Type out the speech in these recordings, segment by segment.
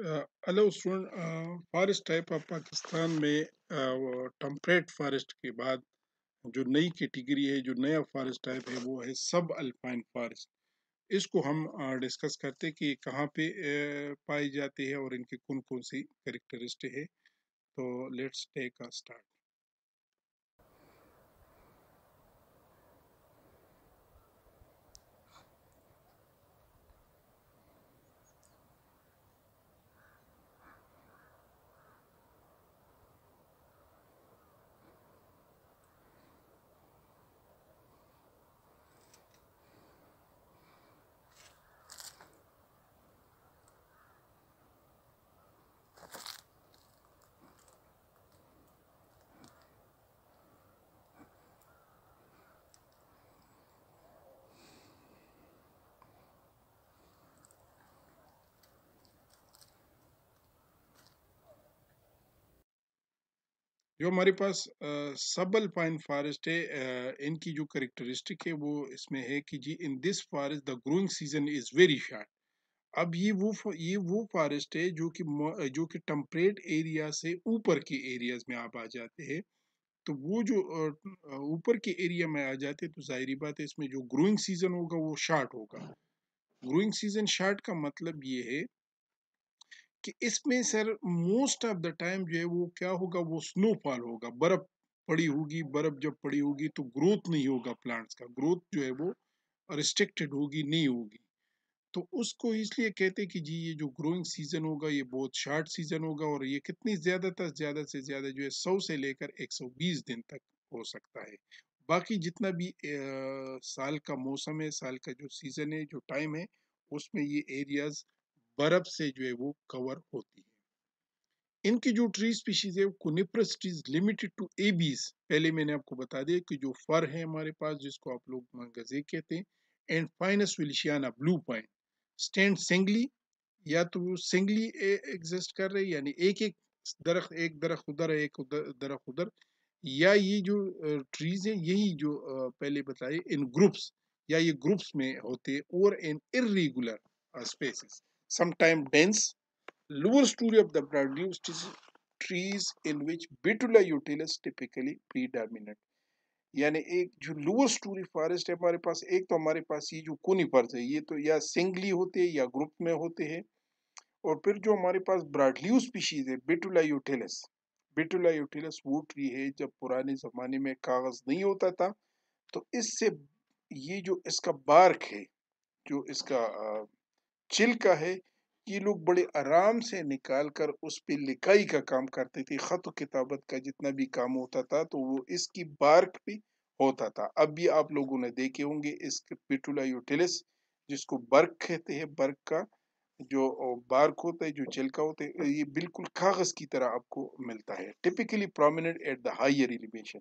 Hello student forest type of Pakistan में temperate forest के बाद जो नई कैटेगरी है जो नया फॉरेस्ट टाइप है वो है सब अल्पाइन फॉरेस्ट इसको हम डिस्कस करते हैं कि कहाँ पे पाई जाती है और इनकी कौन कौन सी करेक्टरिस्ट है तो लेट्स टेक अ स्टार्ट जो हमारे पास सबल पाइन फॉरेस्ट है इनकी जो करेक्टरिस्टिक है वो इसमें है कि जी in this forest the growing season is very short अब ये वो ये वो फॉरेस्ट है जो कि जो कि टम्परेट एरिया से ऊपर के एरियाज में आप आ जाते हैं तो वो जो ऊपर के एरिया में आ जाते हैं तो जाहरी बात है इसमें जो ग्रोइंग सीज़न होगा वो शार्ट होगा ग्रोइंग सीज़न शार्ट का मतलब ये है कि इसमें sir most of the time जो है वो क्या होगा वो स्नोफॉल होगा बर्फ पड़ी होगी बर्फ जब पड़ी होगी तो ग्रोथ नहीं होगा प्लांट्स का ग्रोथ जो है वो रिस्ट्रिक्टेड होगी नहीं होगी तो उसको इसलिए कहते कि जी ये जो ग्रोइंग सीजन होगा ये बहुत शॉर्ट सीजन होगा और ये कितनी ज़्यादा ज़्यादा से ज़्यादा जो है सौ से लेकर एक सौ बीस दिन तक हो सकता है बाकी जितना भी आ, साल का मौसम है साल का जो सीज़न है जो टाइम है उसमें ये एरियाज़ बर्फ से जो है वो कवर होती है इनकी जो ट्री स्पीशीज है conifers trees limited to Abies पहले मैंने आपको बता दिया कि जो फर है हमारे पास जिसको आप लोग मंगजे कहते हैं and Pinus wallichiana blue point stand singly या तो सिंगली एग्जिस्ट कर रहे यानी एक एक दरख्त एक दरख्त उधर एक दरख्त उधर या ये जो ट्रीज है यही जो पहले बताए इन ग्रुप्स या ये ग्रुप्स में होते और in irregular spaces sometimes dense, lower story of the produced trees in which Betula utilis typically predominant. यानी एक जो लोअर स्टोरी फॉरेस्ट है हमारे पास एक तो हमारे पास ये जो कोनीफर्स है ये तो या सिंगली होते हैं या ग्रुप में होते हैं और फिर जो हमारे पास ब्राडल्यू स्पीशीज है बेटुला यूटेलस बिटुला यूटेलस वो ट्री है जब पुराने ज़माने में कागज़ नहीं होता था तो इससे ये जो इसका बार्क है जो इसका छिलका है ये लोग बड़े आराम से निकाल कर उस पर लिखाई का काम करते थे ख़त किताबत का जितना भी काम होता था तो वो इसकी बार्क पे होता था अब भी आप लोगों ने देखे होंगे इस पिटुला यूटिलिस जिसको बर्क कहते हैं बर्क का जो बार्क होता है जो चिल्का होता है ये बिल्कुल कागज़ की तरह आपको मिलता है typically prominent at the higher elevation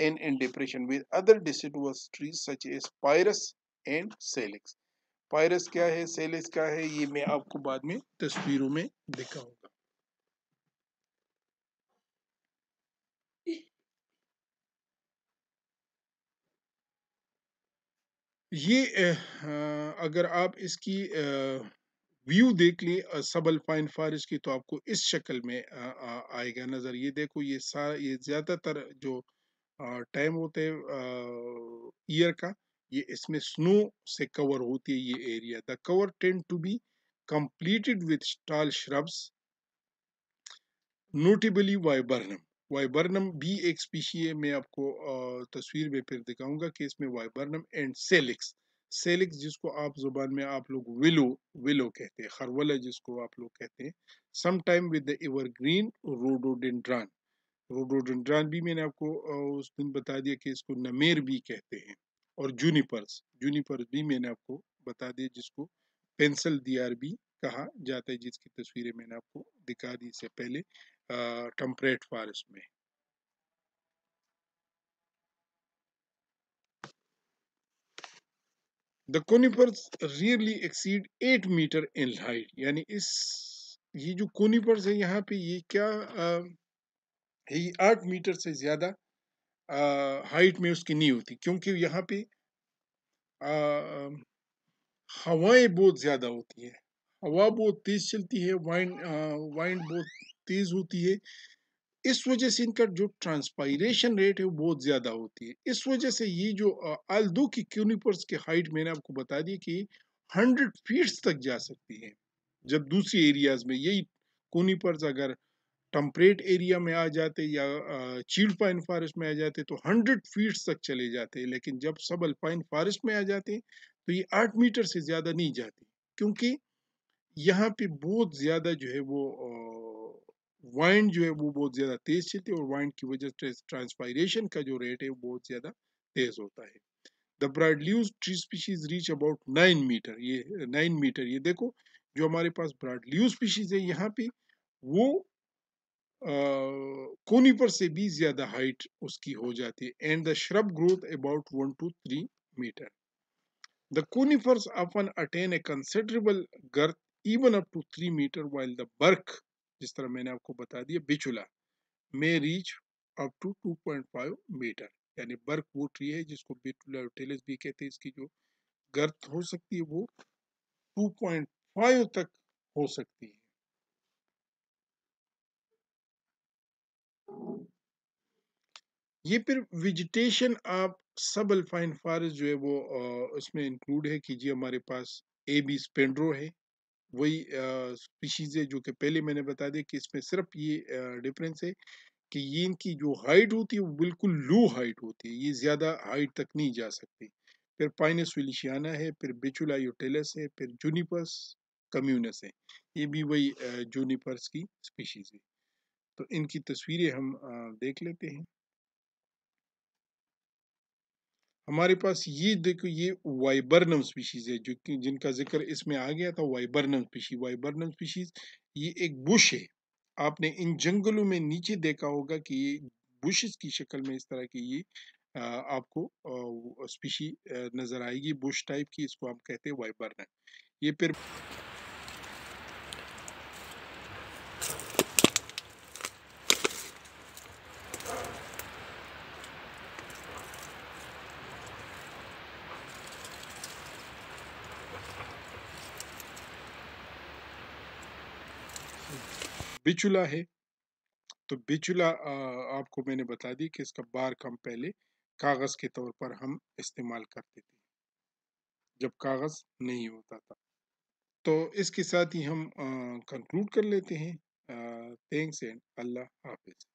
and in depression with other deciduous trees such as Pyrus and Salix Pyrus क्या है सेलेस क्या है ये मैं आपको बाद में तस्वीरों में दिखाऊंगा ये अगर आप इसकी व्यू देख लें सबल फाइन फारिज की तो आपको इस शक्ल में आएगा नज़र ये देखो ये सारा ये ज़्यादातर जो टाइम होता है ईयर का ये इसमें स्नो से कवर होती है ये area the cover tend to be completed with tall shrubs notably viburnum viburnum भी एक स्पीशी है मैं आपको तस्वीर में फिर दिखाऊंगा कि इसमें वाइबर्नम एंड सेलिक्स सेलिक्स जिसको आप जुबान में आप लोग विलो विलो कहते हैं खरवला जिसको आप लोग कहते हैं sometime with the evergreen rhododendron rhododendron भी मैंने आपको उस दिन बता दिया कि इसको नमेर भी कहते हैं और जूनिपर्स जूनिपर्स भी मैंने आपको बता दिया जिसको पेंसिल दियार भी कहा जाता है जिसकी तस्वीरें मैंने आपको दिखा दी इससे पहले टम्परेट फॉरेस्ट में the conifers rarely exceed eight metre in height यानी इस ये जो कोनीपर्स है यहाँ पे ये क्या आ, ये आठ मीटर से ज़्यादा हाइट में उसकी नहीं होती क्योंकि यहाँ पे हवाएं बहुत ज़्यादा होती है हवा बहुत तेज़ चलती है वाइंड वाइंड बहुत तेज़ होती है इस वजह से इनका जो ट्रांसपाइरेशन रेट है वो बहुत ज़्यादा होती है इस वजह से ये जो आलदो की क्यूनिपर्स की हाइट मैंने आपको बता दी कि हंड्रेड फीट्स तक जा सकती है जब दूसरे एरियाज में यही कोनीपर्स अगर टम्परेट एरिया में आ जाते या चील पाइन फॉरेस्ट में आ जाते तो हंड्रेड फीट तक चले जाते लेकिन जब सब अल्पाइन फॉरेस्ट में आ जाते तो ये आठ मीटर से ज़्यादा नहीं जाते क्योंकि यहाँ पे बहुत ज़्यादा जो है वो वाइंड जो है वो बहुत ज़्यादा तेज़ चलती और वाइंड की वजह से ट्रांसपायरेशन का जो रेट है वो बहुत ज़्यादा तेज़ होता है the broad leaves tree species reach about nine metre ये नाइन मीटर ये देखो जो हमारे पास ब्राइड लीव स्पीशीज है यहाँ पे वो कोनी पर से भी ज्यादा हाइट उसकी हो जाती है and the shrub growth about one two three metre the conifers often attain a considerable girth even up to three metre while the birch जिस तरह मैंने आपको बता दिया Betula may reach up to 2.5 metre यानी बर्क वो tree है जिसको टेलिस भी कहते हैं इसकी जो गर्थ हो सकती है वो 2.5 तक हो सकती है ये फिर विजिटेशन आप सब अल्फाइन फारस जो है वो उसमें इंक्लूड है कि जी हमारे पास ए बी स्पेंड्रो है वही स्पीशीज है जो कि पहले मैंने बता दिया कि इसमें सिर्फ ये डिफरेंस है कि ये इनकी जो हाइट होती है वो बिल्कुल लो हाइट होती है ये ज़्यादा हाइट तक नहीं जा सकती फिर पाइनस विलिशियाना है फिर बिचुला यूटेलस है फिर जूनीपर्स कम्यूनस है ये भी वही जूनिपर्स की स्पीशीज़ है तो इनकी तस्वीरें हम देख लेते हैं हमारे पास ये देखो ये वाइबर्नम स्पीशीज़ है जो कि जिनका जिक्र इसमें आ गया था वाइबर्नम स्पीशीज वाइबर्नम स्पीशीज़ ये एक बुश है आपने इन जंगलों में नीचे देखा होगा कि ये बुशेस की शक्ल में इस तरह की ये आपको स्पीशी नज़र आएगी बुश टाइप की इसको हम कहते हैं वाइबर्नम ये फिर बिचुला है तो बिचुला आपको मैंने बता दी कि इसका बार कम पहले कागज़ के तौर पर हम इस्तेमाल करते थे जब कागज़ नहीं होता था तो इसके साथ ही हम कंक्लूड कर लेते हैं थैंक्स एंड अल्लाह हाफिज़